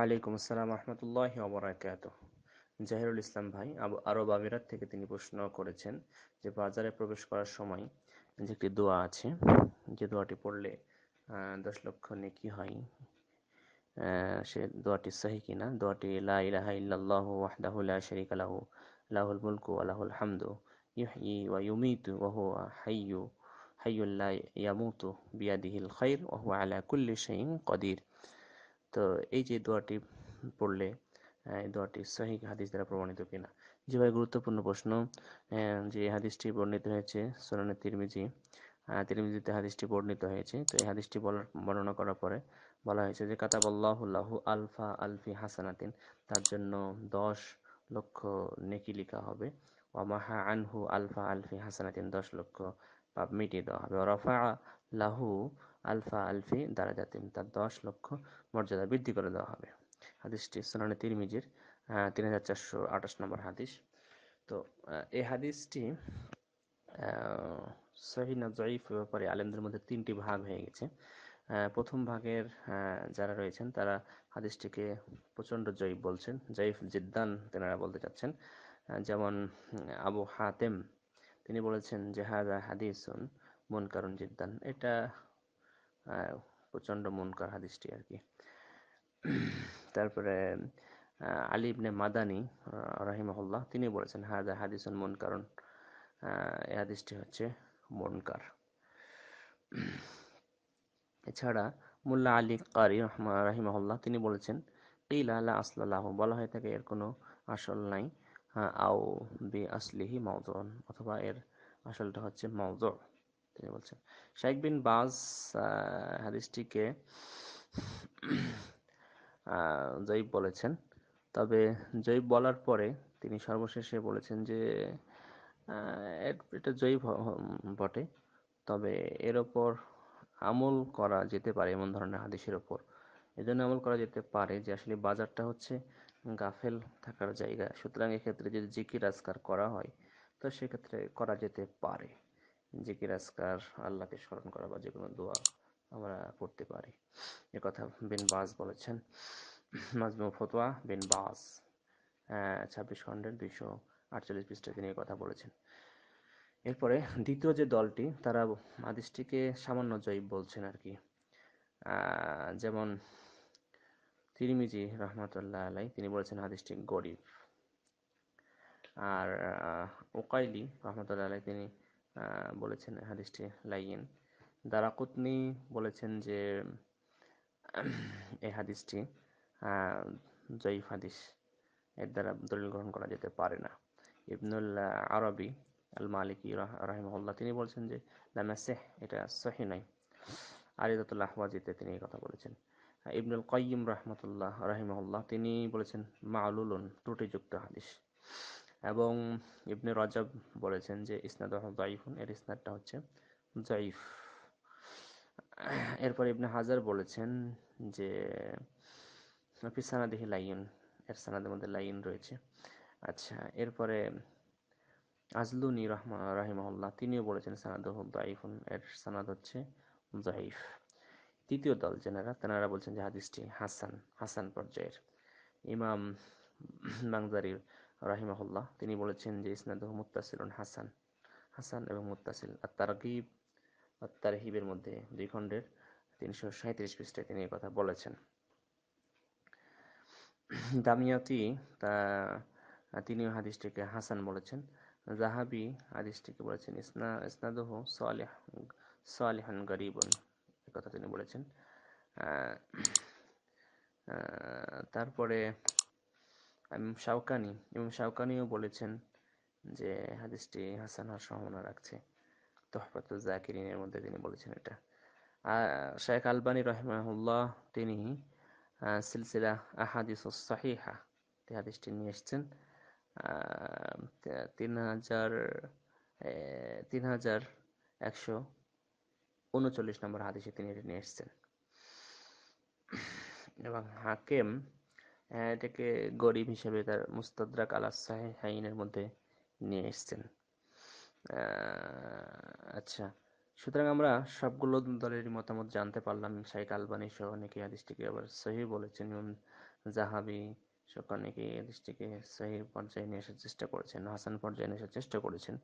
ওয়ালাইকুম আসসালাম রহমতুল্লাহ অবরাকাত জাহিরুল ইসলাম ভাই আরব আমিরাত থেকে তিনি প্রশ্ন করেছেন যে বাজারে প্রবেশ করার সময় যে একটি দোয়া আছে যে দোয়াটি পড়লে দশ লক্ষ নেকি হয় সে দোয়াটি সাহি কিনা দোয়াটি লা ইলাহা ইল্লাল্লাহ ওয়াহদাহু লা শারীকা লাহু লাহুল মুলকু ওয়া লাহুল হামদু ইউহয়ি ওয়া ইউমীতু ওয়া হুয়া হাইয়্যু হাইয়্যুল লা ইয়ামুতু বিয়াদিহিল খায়র ওয়া হুয়া আলা কুল্লি শাইইন কদির তো এই যে দোয়াটি পড়লে এই দোয়াটি সহি হাদিস দ্বারা প্রমাণিত কিনা যেভাবে গুরুত্বপূর্ণ প্রশ্ন যে হাদিসটি বর্ণিত হয়েছে সোনানের তিরমিজি তিরমিজিতে হাদিসটি বর্ণিত হয়েছে তো এই হাদিসটি বলার বর্ণনা করার পরে বলা হয়েছে যে আল্লাহ আলফা আলফি হাসানাতিন তার জন্য দশ লক্ষ নেকি লিখা হবে ওয়ামাহা আনহু আলফা আলফি হাসানাতিন দশ লক্ষ পাপ মিটিয়ে দেওয়া হবে রফা লাহু আলফা আলফি দ্বারা যাতে তার দশ লক্ষ মর্যাদা বৃদ্ধি করে দেওয়া হবে হাদিসটি সোনানে তিরমিজির তিন হাজার চারশো আঠাশ নম্বর হাদিস তো এই হাদিসটি সহি জয়ীফ ব্যাপারে আলেমদের মধ্যে তিনটি ভাগ হয়ে গেছে প্রথম ভাগের যারা রয়েছেন তারা হাদিসটিকে প্রচণ্ড জয়ীফ বলছেন জয়ীফ জিদ্দান তেনারা বলতে চাচ্ছেন যেমন আবু হাতেম তিনি বলেছেন যে হাদা হাদিসুন মন কারণ জিদ্দান এটা হ্যাঁ, প্রচণ্ড কার হাদিসটি আর কি তারপরে আলী ইবনে মাদানি রাহিমাহুল্লাহ তিনি বলেছেন হাদা হাদিসুন মন কারণ এ হাদিসটি হচ্ছে মনকার এছাড়া মোল্লা আলী কারি রহমা রাহিমাহুল্লাহ তিনি বলেছেন কিলা আলা আসলাল্লাহ বলা হয়ে থাকে এর কোনো আসল নাই হ্যাঁ, আও বি আসলিহি মাউজন অথবা এর আসলটা হচ্ছে মাউজ তিনি বলছেন শাইখ বিন বাজ হাদিসটিকে জয়ীব বলেছেন তবে জয়ীব বলার পরে তিনি সর্বশেষে বলেছেন যে এটা জয়ীব বটে তবে এর ওপর আমল করা যেতে পারে এমন ধরনের হাদিসের ওপর এজন্য আমল করা যেতে পারে যে আসলে বাজারটা হচ্ছে গাফেল থাকার জায়গা সুতরাং এক্ষেত্রে যদি জিকির আজকার করা হয় তো সেক্ষেত্রে করা যেতে পারে জিকির আসকার আল্লাহকে স্মরণ করা বা যে কোনো দোয়া আমরা পড়তে পারি এ কথা বিন বাস বলেছেন মাজমু ফতোয়া বিন বাস ছাব্বিশ খণ্ডের দুইশো আটচল্লিশ পৃষ্ঠা তিনি কথা বলেছেন এরপরে দ্বিতীয় যে দলটি তারা আদেশটিকে সামান্য জয়ীব বলছেন আর কি যেমন তিরিমিজি রহমতুল্লাহ আলাই তিনি বলেছেন হাদিসটি গরিব আর ওকাইলি রহমতুল্লাহ আলাই তিনি বলেছেন হাদিসটি লাইন দারাকুতনি বলেছেন যে এই হাদিসটি জয়ীফ হাদিস এর দ্বারা দলিল গ্রহণ করা যেতে পারে না ইবনুল আরবি আল মালিক রাহিমহল্লা তিনি বলছেন যে দামাসেহ এটা সহি নয় আরিদাতুল আহওয়াজিতে তিনি এই কথা বলেছেন ইবনুল কয়িম রহমতুল্লাহ রাহিমহল্লাহ তিনি বলেছেন মাউলুন ত্রুটিযুক্ত হাদিস এবং ইবনে রাজাব বলেছেন যে ইসনাদ জাইফুন এর ইসনাদটা হচ্ছে জাইফ এরপর ইবনে হাজার বলেছেন যে সানাদিহি লাইন এর সানাদের মধ্যে লাইন রয়েছে আচ্ছা এরপরে আজলুনি রহমান রাহিমাহুল্লাহ তিনিও বলেছেন সানাদ দাইফুন এর সানাদ হচ্ছে জাহিফ তৃতীয় দল যেনারা তেনারা বলছেন যে হাদিসটি হাসান হাসান পর্যায়ের ইমাম বাংজারির রাহিমাহুল্লাহ তিনি বলেছেন যে ইসনাদ মুত্তাসিলুন হাসান হাসান এবং মুত্তাসিল আর তারকিব আর তারহিবের মধ্যে দুই খণ্ডের তিনশো সাঁত্রিশ পৃষ্ঠায় তিনি কথা বলেছেন দামিয়াতি তা তিনি হাদিসটিকে হাসান বলেছেন জাহাবি হাদিসটিকে বলেছেন ইসনা ইসনাদহ সালেহ সালেহান গরিবন কথা তিনি বলেছেন তারপরে শাওকানি এবং শাওকানিও বলেছেন যে হাদিসটি হাসান সম্ভাবনা রাখছে তহফাতুল জাকিরিনের মধ্যে তিনি বলেছেন এটা শেখ আলবানী রহমাহুল্লাহ তিনি সিলসিলা আহাদিস সাহিহা এই হাদিসটি নিয়ে এসছেন তিন হাজার তিন হাজার একশো উনচল্লিশ নম্বর হাদিসে তিনি এটি নিয়ে এসছেন এবং হাকেম হ্যাঁ, এটাকে গরিব হিসেবে তার মুস্তাদ্রাক আল আসাহিনের মধ্যে নিয়ে এসছেন আচ্ছা সুতরাং আমরা সবগুলো দলের মতামত জানতে পারলাম শাইক আলবানি সহ অনেকে হাদিসটিকে আবার সহি বলেছেন এবং জাহাবি সহ অনেকে হাদিসটিকে সহি পর্যায়ে নিয়ে আসার চেষ্টা করেছেন হাসান পর্যায়ে নিয়ে আসার চেষ্টা করেছেন